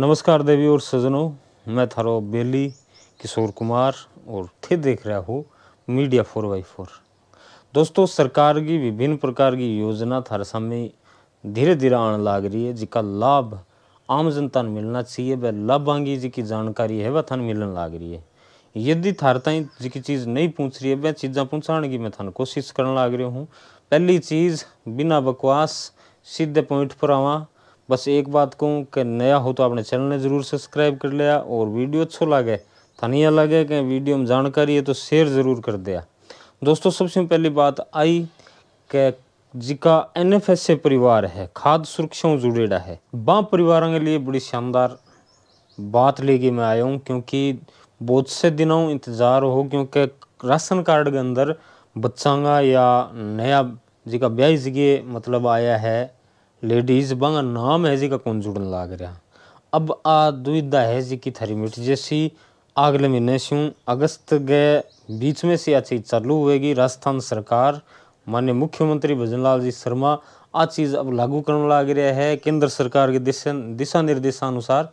नमस्कार देवी और सज्जनों मैं थारो बेली किशोर कुमार और थे देख रहा हो मीडिया फोर बाई फोर दोस्तों सरकार की विभिन्न प्रकार की योजना थारे सामने धीरे धीरे आने लाग रही है जिका लाभ आम जनता ने मिलना चाहिए वह लाभांगी जी की जानकारी है वह थान मिलन लाग रही है यदि थार ताई जी चीज़ नहीं पूछ रही है वह चीज़ा पहुँचाने की मैं थानू कोशिश कर लाग रही हूँ पहली चीज़ बिना बकवास सीधे पॉइंट पर आवा बस एक बात कहूँ कि नया हो तो आपने चैनल ने ज़रूर सब्सक्राइब कर लिया और वीडियो अच्छो लागे थानिया लगे कि वीडियो में जानकारी है तो शेयर ज़रूर कर दिया दोस्तों सबसे पहली बात आई कि जिका एन परिवार है खाद सुरक्षा जुड़ेड़ा है बाँ परिवारों के लिए बड़ी शानदार बात लेके मैं आया हूँ क्योंकि बहुत से दिनों इंतज़ार हो क्योंकि राशन कार्ड के अंदर बच्चा या नया जिका ब्याह जगह मतलब आया है लेडीज बंगा नाम है जी का कौन जुड़न लाग रहा अब आ दुविधा है जी की थरी मिट जैसी अगले महीने से अगस्त के बीच में से आ चीज़ चालू होएगी राजस्थान सरकार माननीय मुख्यमंत्री भजन जी शर्मा आ चीज़ अब लागू करने लाग रहा है केंद्र सरकार के दिशा दिशा निर्देशानुसार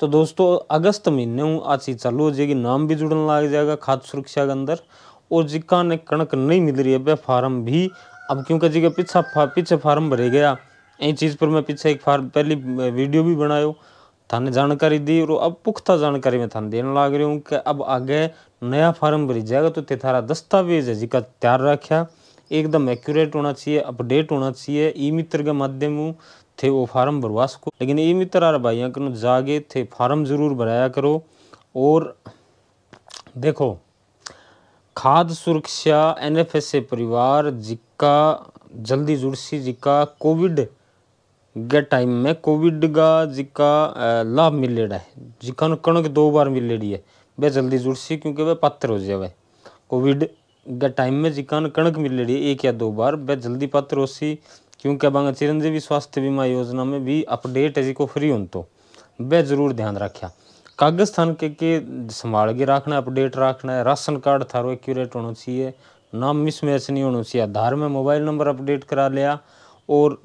तो दोस्तों अगस्त महीने आ चीज़ चालू हो जाएगी नाम भी जुड़न लाग जाएगा खाद्य सुरक्षा के अंदर और जिका ने कणक नहीं मिल रही है फार्म भी अब क्योंकि जी का पीछा पीछे फार्म भरे गया इन चीज़ पर मैं पीछे एक फार पहली वीडियो भी बनायो थाने जानकारी दी और अब पुख्ता जानकारी मैं थाने देने लग रही हूँ कि अब आगे नया फार्म भरी जाएगा तो ते थारा दस्तावेज है जिका तैयार रखा एकदम एक्यूरेट होना चाहिए अपडेट होना चाहिए ई मित्र के माध्यम थे वो फार्म भरवा सको लेकिन ई मित्र आ भाइया करो जागे थे फार्म जरूर भराया करो और देखो खाद सुरक्षा एनएफएसए परिवार जिका जल्दी जुड़सी जिका कोविड गए टाइम में कोविड का जिका लाभ मिलेड़ा है जिका कणक दो बार मिलेड़ी है वह जल्दी जुड़ सी क्योंकि वह पात्र हो जाए कोविड के टाइम में जिकान कणक मिलेड़ी है एक या दो बार वह जल्दी पात्र हो सी क्योंकि बांगा चिरंजीवी स्वास्थ्य बीमा योजना में भी अपडेट है जिको फ्री हूँ तो वह जरूर ध्यान रखा कागज थान के, के संभाल के रखना है अपडेट रखना है राशन कार्ड थारो एक्यूरेट होना चाहिए नाम मिसमैच नहीं होना चाहिए आधार में मोबाइल नंबर अपडेट करा लिया और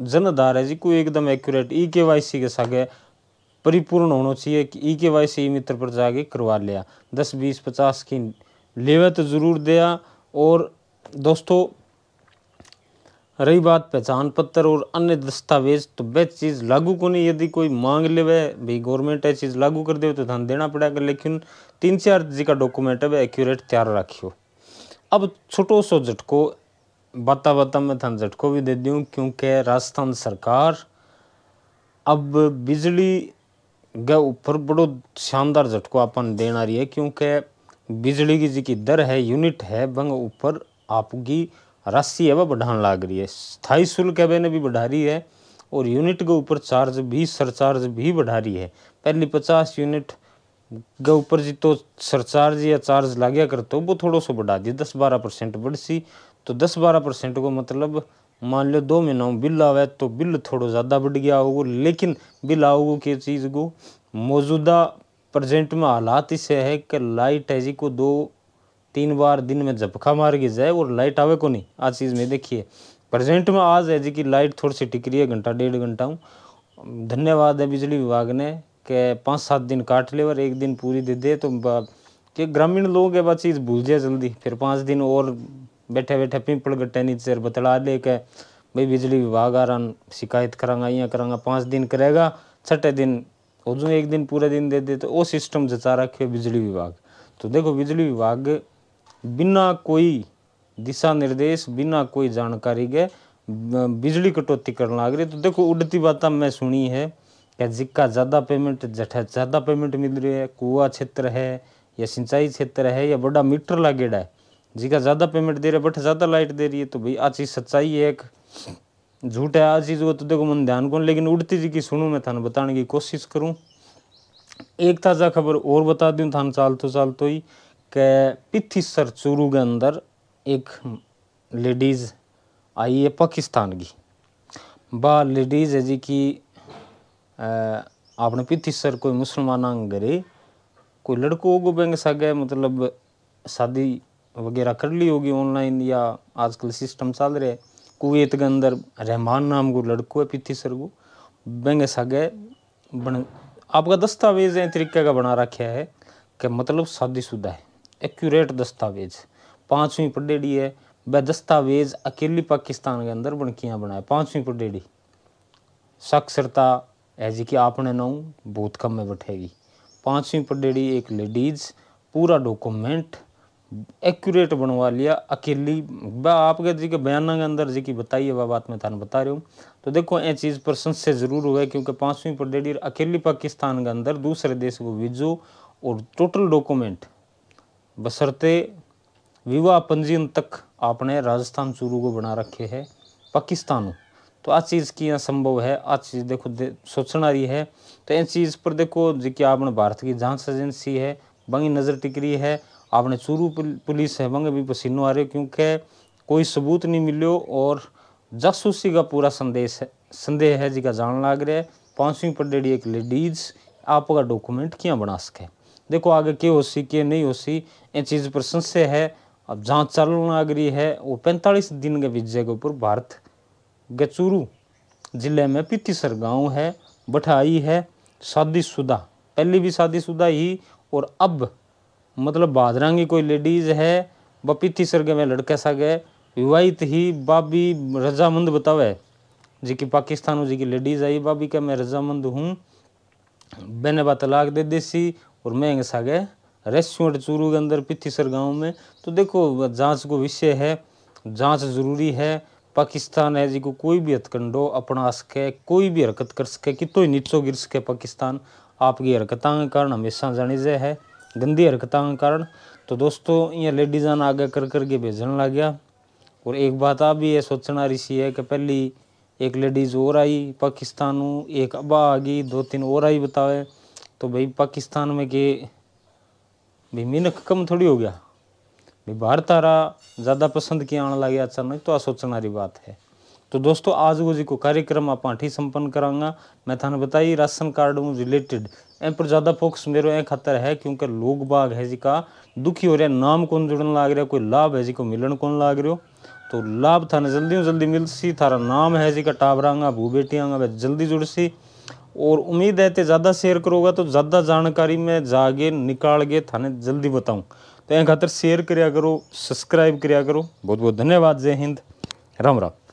है जी को एकदम एक्यूरेट ई के वाई सी के सागे परिपूर्ण होना चाहिए कि ई के वाई सी मित्र पर जाके करवा लिया दस बीस पचास की लेवे तो ज़रूर दिया और दोस्तों रही बात पहचान पत्र और अन्य दस्तावेज तो वे चीज़ लागू को नहीं यदि कोई मांग ले भाई गवर्नमेंट है चीज़ लागू कर दे तो ध्यान देना पड़ेगा लेकिन तीन चार जी का डॉक्यूमेंट है वह एक्यूरेट तैयार रखियो अब छोटो सो झटको बाता बाता मैं थान झटको भी दे दूँ क्योंकि राजस्थान सरकार अब बिजली के ऊपर बड़ो शानदार झटको अपन आ रही है क्योंकि बिजली की जी की दर है यूनिट है बंग ऊपर आपकी राशि है वह बढ़ाने लग रही है स्थायी शुल्क है ने भी बढ़ा रही है और यूनिट के ऊपर चार्ज भी सरचार्ज भी बढ़ा रही है पहली पचास यूनिट के ऊपर जी तो सरचार्ज या चार्ज कर तो वो थोड़ा सा बढ़ा दिया दस बारह परसेंट बढ़ सी तो दस बारह परसेंट को मतलब मान लो दो महीना बिल आवे तो बिल थोड़ा ज़्यादा बढ़ गया होगा लेकिन बिल आओगे के चीज़ को मौजूदा प्रजेंट में हालात इससे है कि लाइट है जी को दो तीन बार दिन में झपका मार के जाए और लाइट आवे को नहीं आज चीज़ में देखिए प्रजेंट में आज है जी की लाइट थोड़ी सी टिक रही है घंटा डेढ़ घंटा हूँ धन्यवाद है बिजली विभाग ने कि पाँच सात दिन काट ले और एक दिन पूरी दे दे तो कि ग्रामीण लोग है बात चीज़ भूल जाए जल्दी फिर पाँच दिन और बैठे बैठे पिंपल गट्टे नीचे बतला दे के भाई बिजली विभाग आ रहा शिकायत करांगा या करांगा पाँच दिन करेगा छठे दिन हो जो एक दिन पूरे दिन दे दे तो वो सिस्टम जचा रखे बिजली विभाग तो देखो बिजली विभाग बिना कोई दिशा निर्देश बिना कोई जानकारी के बिजली कटौती करने लग रही तो देखो उड़ती बात मैं सुनी है क्या जिक्का ज़्यादा पेमेंट जठा ज़्यादा पेमेंट मिल रही है कुआ क्षेत्र है या सिंचाई क्षेत्र है या बड़ा मीटर लागेड़ा है जी का ज़्यादा पेमेंट दे रहे बट ज़्यादा लाइट दे रही है तो भाई आ चीज़ सच्चाई है एक झूठ है आ चीज़ वो तो देखो मन ध्यान कौन लेकिन उड़ती जी की सुनूँ मैं थाना बताने की कोशिश करूँ एक ताज़ा खबर और बता दूँ थान चाल तो चाल तो ही कि पिथी सर चूरू के अंदर एक लेडीज़ आई है पाकिस्तान की बा लेडीज़ है जी की आपने पिथी सर कोई मुसलमान घरे कोई लड़को को बेंग सागे मतलब शादी वगैरह कर ली होगी ऑनलाइन या आजकल सिस्टम चल रहे कुवैत के अंदर रहमान नाम को लड़को है पिथी सर को बेंगे सागे बन आपका दस्तावेज है तरीके का बना रखा है कि मतलब शादीशुदा है एक्यूरेट दस्तावेज पाँचवीं पडेडी है वह दस्तावेज अकेली पाकिस्तान के अंदर बनकियाँ बनाए पाँचवीं पडेडी साक्षरता है जी कि आपने नाउ बहुत कम में बैठेगी पाँचवीं पडेडी एक लेडीज पूरा डॉक्यूमेंट एक्यूरेट बनवा लिया अकेली आपके जी के बयान के अंदर जी की बताइए वह बात मैं थाना बता रही हूँ तो देखो ये चीज़ पर संशय जरूर हुआ है क्योंकि पाँचवीं पर डेडी अकेली पाकिस्तान के अंदर दूसरे देश को विजो और टोटल डॉक्यूमेंट बसरते विवाह पंजीयन तक आपने राजस्थान चूरू को बना रखे है पाकिस्तान तो आज चीज़ की यहाँ संभव है आज चीज़ देखो दे, सोचना रही है तो इन चीज़ पर देखो जी कि आपने भारत की जांच एजेंसी है बंगी नज़र टिक रही है आपने चूरू पुलिस है बंग भी पसीनो आ रहे क्योंकि कोई सबूत नहीं मिलो और जासूसी का पूरा संदेश है संदेह है का जान लाग रहा है पर डेढ़ी एक लेडीज आपका डॉक्यूमेंट क्या बना सके देखो आगे के हो सी के नहीं हो सी ये चीज़ पर संशय है अब जहाँ चल लाग रही है वो पैंतालीस दिन के विजय के ऊपर भारत गचूरू जिले में पीतीसर गाँव है बठाई है शादीशुदा पहले भी शादीशुदा ही और अब मतलब की कोई लेडीज़ है व पिथी सर्ग में लड़के सा गए विवाहित ही बाबी रजामंद बतावे जी की पाकिस्तान जी की लेडीज़ आई बाबी क्या मैं रजामंद हूँ बहने बा तलाक दे देसी और मैं सा गए रेस्टोरेंट चूरू के अंदर पिथी सर गाँव में तो देखो जांच को विषय है जांच ज़रूरी है पाकिस्तान है जी को कोई भी हथकंडो अपना सके कोई भी हरकत कर सके कितो ही नीचो गिर सके पाकिस्तान आपकी हरकत के कारण हमेशा जय है गंदी हरकतों के कारण तो दोस्तों ये लेडीजा ने आगे कर कर के भेजन लग गया और एक बात आ भी है सोचना सी है कि पहली एक लेडीज़ और आई पाकिस्तान एक अबा आ गई दो तीन और आई बतावे तो भाई पाकिस्तान में के भाई मिनक कम थोड़ी हो गया भाई भारत तारा ज़्यादा पसंद किया आने गया अचानक तो आ सोचना रही बात है तो दोस्तों आज वो जी को कार्यक्रम आप ही संपन्न करांगा मैं थाने बताई राशन कार्ड रिलेटेड एम पर ज़्यादा फोकस मेरे ए खातर है क्योंकि लोग बाग है जी का दुखी हो रहा है नाम कौन जुड़न लाग रहा कोई लाभ है जी को मिलन कौन लाग रहे हो तो लाभ थाना जल्दी जल्दी मिल सी थारा नाम है जी का टावरांगा भू बेटियाँगा वह जल्दी जुड़ सी और उम्मीद है तो ज़्यादा शेयर करोगा तो ज़्यादा जानकारी मैं जागे निकाल गए थाने जल्दी बताऊँ तो यहाँ खातर शेयर करो सब्सक्राइब करो बहुत बहुत धन्यवाद जय हिंद राम राम